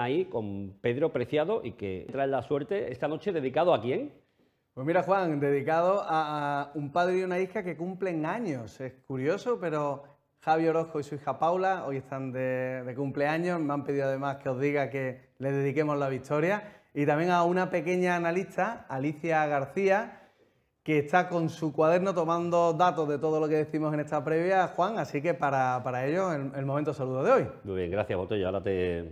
ahí con Pedro Preciado y que trae la suerte esta noche dedicado a quién? Pues mira Juan, dedicado a, un padre y una hija que cumplen años. Es curioso, pero Javier Orozco y su hija Paula hoy están de, cumpleaños. Me han pedido además que os diga que le dediquemos la victoria. Y también a una pequeña analista, Alicia García, que está con su cuaderno tomando datos de todo lo que decimos en esta previa, Juan, así que para, para ello el, momento saludo de hoy. Muy bien, gracias Y ahora te,